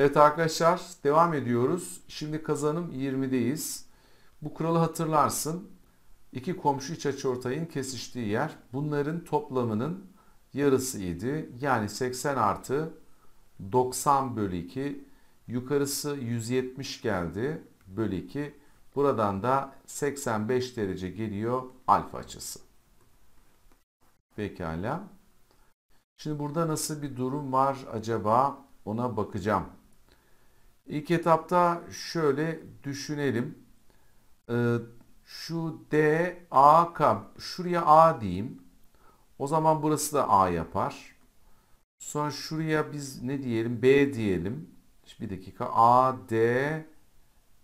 Evet arkadaşlar devam ediyoruz. Şimdi kazanım 20'deyiz. Bu kuralı hatırlarsın. İki komşu iç açıortayın kesiştiği yer bunların toplamının yarısı idi. Yani 80 artı 90 bölü 2 yukarısı 170 geldi bölü 2. Buradan da 85 derece geliyor alfa açısı. Pekala. Şimdi burada nasıl bir durum var acaba ona bakacağım. İlk etapta şöyle düşünelim. Ee, şu D, A, K. Şuraya A diyeyim. O zaman burası da A yapar. Sonra şuraya biz ne diyelim? B diyelim. bir dakika. A, D,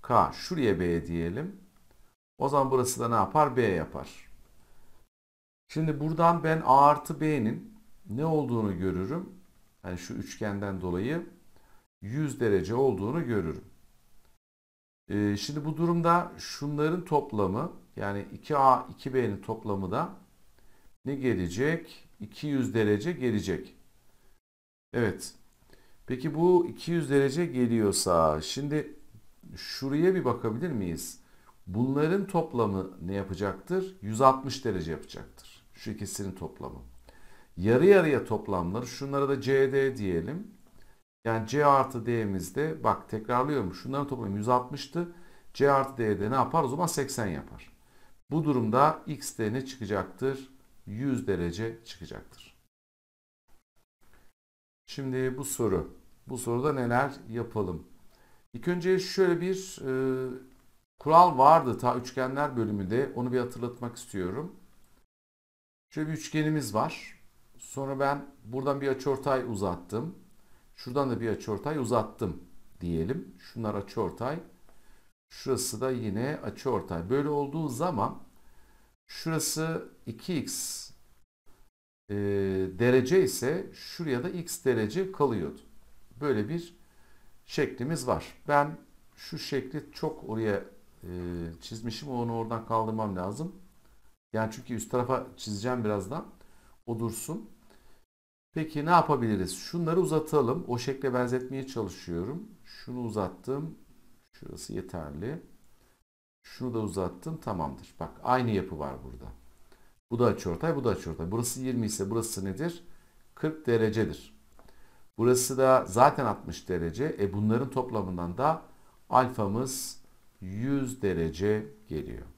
K. Şuraya B diyelim. O zaman burası da ne yapar? B yapar. Şimdi buradan ben A artı B'nin ne olduğunu görürüm. Yani şu üçgenden dolayı 100 derece olduğunu görürüm. Ee, şimdi bu durumda şunların toplamı yani 2A 2B'nin toplamı da ne gelecek? 200 derece gelecek. Evet. Peki bu 200 derece geliyorsa şimdi şuraya bir bakabilir miyiz? Bunların toplamı ne yapacaktır? 160 derece yapacaktır. Şu ikisinin toplamı. Yarı yarıya toplamları şunlara da CD diyelim. Yani C artı D'mizde bak tekrarlıyorum şunların toplamı 160'tı. C artı D'de ne yapar? O zaman 80 yapar. Bu durumda X de ne çıkacaktır? 100 derece çıkacaktır. Şimdi bu soru. Bu soruda neler yapalım? İlk önce şöyle bir e, kural vardı ta üçgenler bölümünde. Onu bir hatırlatmak istiyorum. Şöyle bir üçgenimiz var. Sonra ben buradan bir açıortay uzattım. Şuradan da bir açıortay uzattım diyelim. Şunlar açıortay. Şurası da yine açıortay. Böyle olduğu zaman şurası 2x e, derece ise şuraya da x derece kalıyordu. Böyle bir şeklimiz var. Ben şu şekli çok oraya e, çizmişim. Onu oradan kaldırmam lazım. Yani çünkü üst tarafa çizeceğim birazdan. O dursun. Peki ne yapabiliriz? Şunları uzatalım. O şekle benzetmeye çalışıyorum. Şunu uzattım. Şurası yeterli. Şunu da uzattım. Tamamdır. Bak aynı yapı var burada. Bu da açıortay, bu da açıortay. Burası 20 ise burası nedir? 40 derecedir. Burası da zaten 60 derece. E bunların toplamından da alfamız 100 derece geliyor.